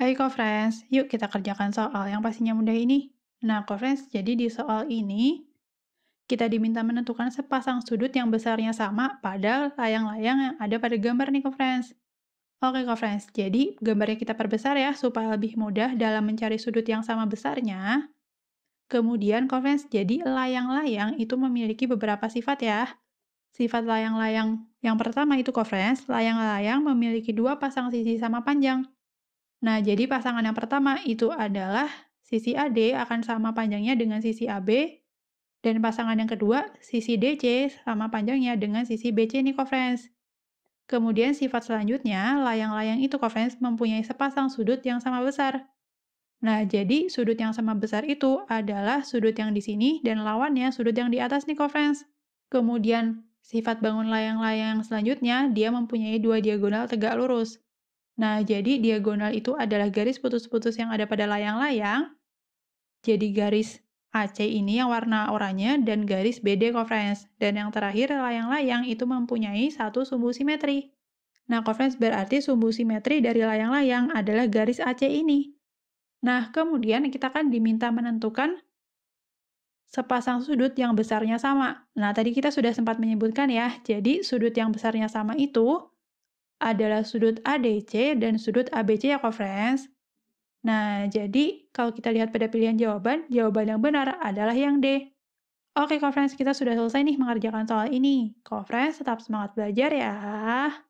Hai conference, yuk kita kerjakan soal yang pastinya mudah ini. Nah, conference, jadi di soal ini kita diminta menentukan sepasang sudut yang besarnya sama pada layang-layang yang ada pada gambar nih conference. Oke conference, jadi gambarnya kita perbesar ya supaya lebih mudah dalam mencari sudut yang sama besarnya. Kemudian conference, jadi layang-layang itu memiliki beberapa sifat ya. Sifat layang-layang yang pertama itu conference, layang-layang memiliki dua pasang sisi sama panjang. Nah, jadi pasangan yang pertama itu adalah sisi AD akan sama panjangnya dengan sisi AB, dan pasangan yang kedua, sisi DC sama panjangnya dengan sisi BC nih kofrens. Kemudian sifat selanjutnya, layang-layang itu kofrens mempunyai sepasang sudut yang sama besar. Nah, jadi sudut yang sama besar itu adalah sudut yang di sini dan lawannya sudut yang di atas nih kofrens. Kemudian sifat bangun layang-layang selanjutnya, dia mempunyai dua diagonal tegak lurus. Nah, jadi diagonal itu adalah garis putus-putus yang ada pada layang-layang. Jadi garis AC ini yang warna oranye dan garis BD conference. Dan yang terakhir, layang-layang itu mempunyai satu sumbu simetri. Nah, conference berarti sumbu simetri dari layang-layang adalah garis AC ini. Nah, kemudian kita kan diminta menentukan sepasang sudut yang besarnya sama. Nah, tadi kita sudah sempat menyebutkan ya, jadi sudut yang besarnya sama itu adalah sudut ADC dan sudut ABC ya conference. Nah, jadi kalau kita lihat pada pilihan jawaban, jawaban yang benar adalah yang D. Oke, conference kita sudah selesai nih mengerjakan soal ini. Conference tetap semangat belajar ya.